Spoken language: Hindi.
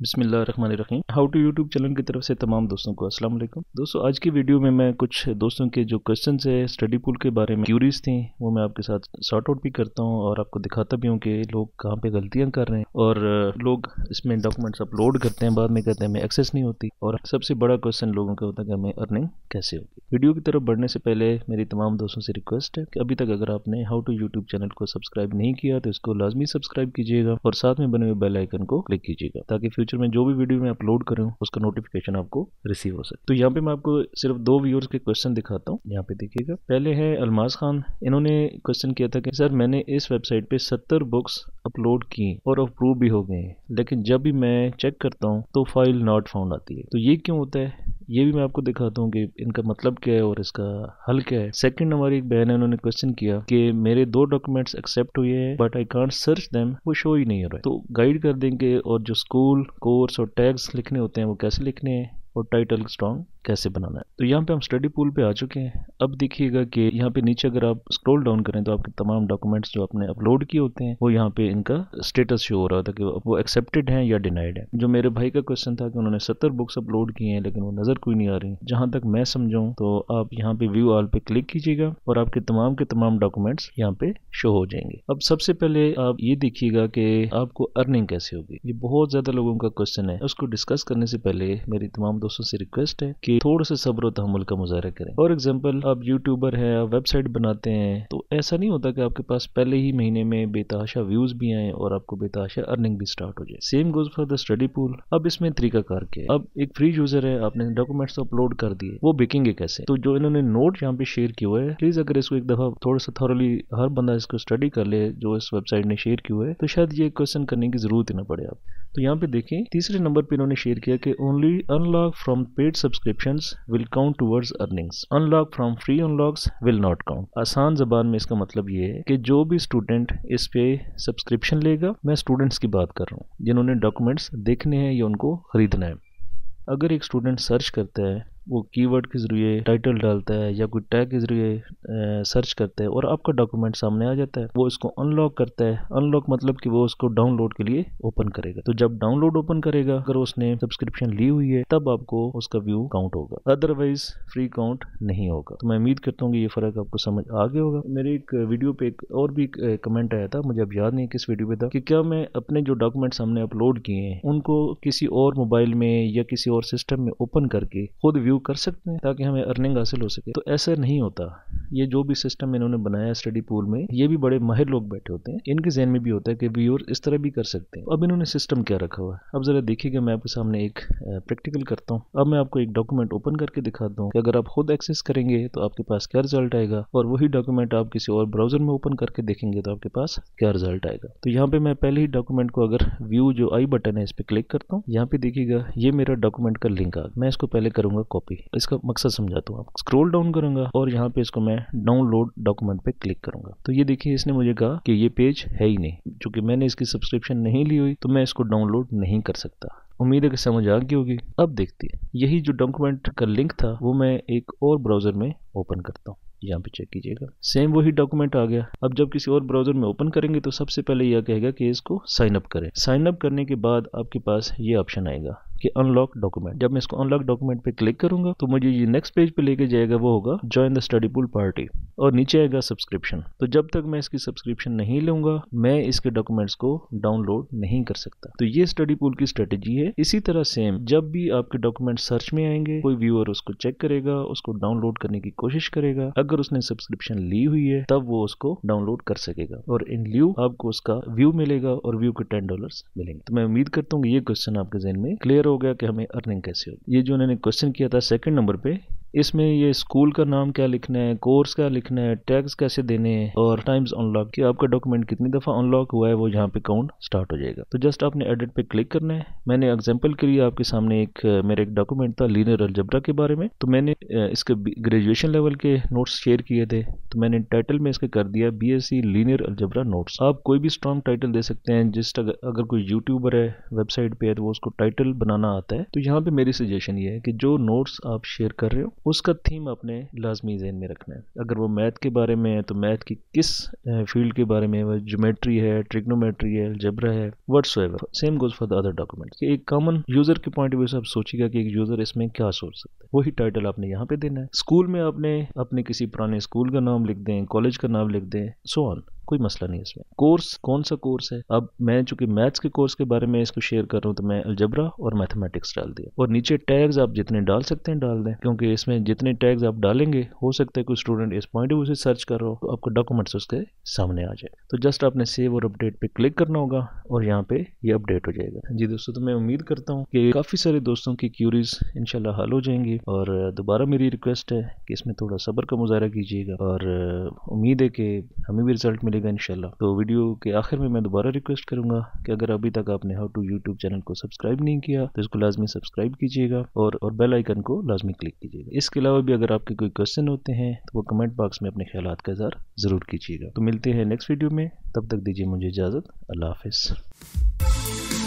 बिसमीम हाउ टू यूट्यूब चैनल की तरफ से तमाम दोस्तों को असलम दोस्तों आज की वीडियो में मैं कुछ दोस्तों के जो क्वेश्चन है स्टडी पूल के बारे में क्यूरीज थी वो मैं आपके साथ शॉर्ट आउट भी करता हूँ और आपको दिखाता भी हूँ कि लोग कहाँ पे गलतियाँ कर रहे हैं और लोग इसमें डॉक्यूमेंट्स अपलोड करते हैं बाद में कहते हैं हमें एक्सेस नहीं होती और सबसे बड़ा क्वेश्चन लोगों का होता है कि हमें अर्निंग कैसे होगी वीडियो की तरफ बढ़ने से पहले मेरी तमाम दोस्तों से रिक्वेस्ट है कि अभी तक अगर आपने हाउ टू यूट्यूब चैनल को सब्सक्राइब नहीं किया तो इसको लाजमी सब्सक्राइब कीजिएगा और साथ में बने हुए बेलाइकन को क्लिक कीजिएगा ताकि फ्यूचर फ्यूचर में जो भी वीडियो मैं अपलोड करूँ उसका नोटिफिकेशन आपको रिसीव हो सके तो यहाँ पे मैं आपको सिर्फ दो व्यूअर्स के क्वेश्चन दिखाता हूँ यहाँ पे देखिएगा पहले है अलमाज खान इन्होंने क्वेश्चन किया था कि सर मैंने इस वेबसाइट पे सत्तर बुक्स अपलोड की और अप्रूव भी हो गए लेकिन जब भी मैं चेक करता हूँ तो फाइल नॉट फाउंड आती है तो ये क्यों होता है ये भी मैं आपको दिखाता हूँ कि इनका मतलब क्या है और इसका हल क्या है सेकंड हमारी एक बहन है उन्होंने क्वेश्चन किया कि मेरे दो डॉक्यूमेंट्स एक्सेप्ट हुए हैं but I can't search them वो शो ही नहीं हो रहा है तो गाइड कर देंगे और जो स्कूल कोर्स और टैग्स लिखने होते हैं वो कैसे लिखने हैं और टाइटल स्ट्रॉन्ग कैसे बनाना है तो यहाँ पे हम स्टडी पूल पे आ चुके हैं अब देखिएगा कि यहाँ पे नीचे अगर आप स्क्रॉल डाउन करें तो आपके तमाम डॉक्यूमेंट्स जो आपने अपलोड किए होते हैं वो यहाँ पे इनका स्टेटस शो हो रहा था कि वो एक्सेप्टेड है या डिनाइड है जो मेरे भाई का क्वेश्चन था कि उन्होंने सत्तर बुक्स अपलोड किए हैं लेकिन वो नजर कोई नहीं आ रही जहाँ तक मैं समझाऊँ तो आप यहाँ पे व्यू ऑल पे क्लिक कीजिएगा और आपके तमाम के तमाम डॉक्यूमेंट्स यहाँ पे शो हो जाएंगे अब सबसे पहले आप ये देखिएगा कि आपको अर्निंग कैसे होगी ये बहुत ज्यादा लोगों का क्वेश्चन है उसको डिस्कस करने से पहले मेरी तमाम दोस्तों से रिक्वेस्ट है कि थोड़ा सा सब्र तहमल का मुजाहरा करें फॉर एग्जाम्पल आप यूट्यूबर है आप वेबसाइट बनाते हैं तो ऐसा नहीं होता कि आपके पास पहले ही महीने में बेतहाशा व्यूज भी आए और आपको बेतहाशा अर्निंग भी स्टार्ट हो जाए same goes for the study pool अब इसमें तरीका कार के अब एक फ्री यूजर है आपने डॉक्यूमेंट्स अपलोड तो कर दिए वो बिकेंगे कैसे तो जो इन्होंने नोट यहाँ पे शेयर किया है प्लीज अगर इसको एक दफा थोड़ा सा थॉरली हर बंदा इसको स्टडी कर ले जो इस वेबसाइट ने शेयर किया है तो शायद ये क्वेश्चन करने की जरूरत ही ना पड़े आप तो यहाँ पे देखें तीसरे नंबर पे इन्होंने शेयर किया कि only unlock unlock from paid subscriptions will count towards earnings. Unlock from free unlocks will not count. आसान जबान में इसका मतलब ये है कि जो भी स्टूडेंट इस पे सब्सक्रिप्शन लेगा मैं स्टूडेंट्स की बात कर रहा हूँ जिन्होंने डॉक्यूमेंट्स देखने हैं या उनको खरीदना है अगर एक स्टूडेंट सर्च करता है वो कीवर्ड के ज़रिए टाइटल डालता है या कोई टैग के ज़रिए सर्च करता है और आपका डॉक्यूमेंट सामने आ जाता है वो इसको अनलॉक करता है अनलॉक मतलब कि वो उसको डाउनलोड के लिए ओपन करेगा तो जब डाउनलोड ओपन करेगा अगर उसने सब्सक्रिप्शन ली हुई है तब आपको उसका व्यू काउंट होगा अदरवाइज फ्री काउंट नहीं होगा तो मैं उम्मीद करता हूँ कि ये फ़र्क आपको समझ आ गया होगा मेरे एक वीडियो पे एक और भी कमेंट आया था मुझे अब याद नहीं किस वीडियो पे था कि क्या मैं अपने जो डॉक्यूमेंट हमने अपलोड किए हैं उनको किसी और मोबाइल में या किसी और सिस्टम में ओपन करके खुद व्यू कर सकते हैं ताकि हमें अर्निंग हासिल हो सके तो ऐसा नहीं होता ये जो भी सिस्टम इन्होंने बनाया स्टडी पूल में ये भी बड़े माहिर लोग बैठे होते हैं इनके जहन में भी होता है कि व्यूअर इस तरह भी कर सकते हैं अब इन्होंने सिस्टम क्या रखा हुआ है अब जरा देखिएगा मैं आपके सामने एक प्रैक्टिकल करता हूँ अब मैं आपको एक डॉक्यूमेंट ओपन करके दिखाता हूँ कि अगर आप खुद एक्सेस करेंगे तो आपके पास क्या रिजल्ट आएगा और वही डॉक्यूमेंट आप किसी और ब्राउजर में ओपन करके देखेंगे तो आपके पास क्या रिजल्ट आएगा तो यहाँ पे मैं पहले ही डॉक्यूमेंट को अगर व्यू जो आई बटन है इस पर क्लिक करता हूँ यहाँ पे देखिएगा ये मेरा डॉक्यूमेंट का लिंक आ मैं इसको पहले करूंगा कॉपी इसका मकसद समझाता हूँ आप स्क्रोल डाउन करूंगा और यहाँ पे इसको मैं डाउनलोड डॉक्यूमेंट पे क्लिक करूंगा तो ये देखिए इसने मुझे कहा कि ये पेज है ही नहीं चूंकि मैंने इसकी सब्सक्रिप्शन नहीं ली हुई तो मैं इसको डाउनलोड नहीं कर सकता उम्मीद है कि समझ आ गई होगी अब देखते हैं यही जो डॉक्यूमेंट का लिंक था वो मैं एक और ब्राउजर में ओपन करता हूँ यहाँ पे चेक कीजिएगा सेम वही डॉक्यूमेंट आ गया अब जब किसी और ब्राउजर में ओपन करेंगे तो सबसे पहले यह कहेगा कि इसको साइन अप करें साइन अप करने के बाद आपके पास ये ऑप्शन आएगा कि अनलॉक डॉक्यूमेंट जब मैं इसको अनलॉक डॉक्यूमेंट पे क्लिक करूंगा तो मुझे ये नेक्स्ट पेज पे लेके जाएगा वो होगा join the study pool party और नीचे आएगा सब्सक्रिप्शन तो जब तक मैं इसकी सब्सक्रिप्शन नहीं लूंगा मैं इसके डॉक्यूमेंट्स को डाउनलोड नहीं कर सकता तो ये स्टडी पुल की स्ट्रेटेजी है इसी तरह सेम जब भी आपके डॉक्यूमेंट सर्च में आएंगे कोई व्यूअर उसको चेक करेगा उसको डाउनलोड करने की कोशिश करेगा अगर उसने सब्सक्रिप्शन ली हुई है तब वो उसको डाउनलोड कर सकेगा और इन ल्यू आपको उसका व्यू मिलेगा और व्यू के टेन डॉलर मिलेंगे तो मैं उम्मीद करता हूँ ये क्वेश्चन आपके जहन में क्लियर हो गया कि हमें अर्निंग कैसे होगी ये जो उन्होंने क्वेश्चन किया था सेकंड नंबर पे इसमें ये स्कूल का नाम क्या लिखना है कोर्स क्या लिखना है टैक्स कैसे देने हैं और टाइम्स अनलॉक कि आपका डॉक्यूमेंट कितनी दफ़ा अनलॉक हुआ है वो यहाँ पे काउंट स्टार्ट हो जाएगा तो जस्ट आपने एडिट पे क्लिक करना है मैंने एग्जाम्पल के लिए आपके सामने एक मेरा एक डॉक्यूमेंट था लीनियर अल्जबरा के बारे में तो मैंने इसके ग्रेजुएशन लेवल के नोट्स शेयर किए थे तो मैंने टाइटल में इसके कर दिया B S C e linear algebra notes आप कोई भी स्ट्रॉन्ग टाइटल दे सकते हैं जिस अगर, अगर कोई यूट्यूबर है वेबसाइट पे है तो वो उसको टाइटल बनाना आता है तो यहाँ पे मेरी सजेशन ये है कि जो नोट्स आप शेयर कर रहे हो उसका थीम अपने लाजमी जहन में रखना है अगर वो मैथ के बारे में है तो मैथ की किस फील्ड के बारे में वह जोमेट्री है ट्रिग्नोमेट्री है जबरा है what's same goes for the other document एक कॉमन यूजर के पॉइंट ऑफ व्यू से आप सोचिएगा कि एक यूजर इसमें क्या सोच सकता है वही टाइटल आपने यहाँ पे देना है स्कूल में आपने अपने किसी पुराने स्कूल का नाम लिख दें कॉलेज का नाम लिख दें सो ऑन कोई मसला नहीं इसमें कोर्स कौन सा कोर्स है अब मैं चूंकि मैथ्स के कोर्स के बारे में इसको शेयर कर रहा हूँ तो मैं अल्जबरा और मैथमेटिक्स डाल दिया और नीचे टैग्स आप जितने डाल सकते हैं डाल दें क्योंकि इसमें जितने टैग्स आप डालेंगे हो सकता है कोई स्टूडेंट इस पॉइंट ऑफ से सर्च कर रहा हो तो आपको डॉक्यूमेंट्स उसके सामने आ जाए तो जस्ट आपने सेव और अपडेट पर क्लिक करना होगा और यहाँ पे ये अपडेट हो जाएगा जी दोस्तों तो मैं उम्मीद करता हूँ कि काफ़ी सारे दोस्तों की क्यूरीज इनशाला हल हो जाएंगी और दोबारा मेरी रिक्वेस्ट है कि इसमें थोड़ा सब्र का मुजाहरा कीजिएगा और उम्मीद है कि हमें भी रिजल्ट मिलेगा मिलेगा इंशाल्लाह तो वीडियो के आखिर में मैं दोबारा रिक्वेस्ट करूंगा कि अगर अभी तक आपने हाउ टू यूट्यूब चैनल को सब्सक्राइब नहीं किया तो इसको लाजमी सब्सक्राइब कीजिएगा और और बेल आइकन को लाजमी क्लिक कीजिएगा इसके अलावा भी अगर आपके कोई क्वेश्चन होते हैं तो वो कमेंट बॉक्स में अपने ख्याल का इजहार ज़रूर कीजिएगा तो मिलते हैं नेक्स्ट वीडियो में तब तक दीजिए मुझे इजाज़त अल्लाह हाफिज़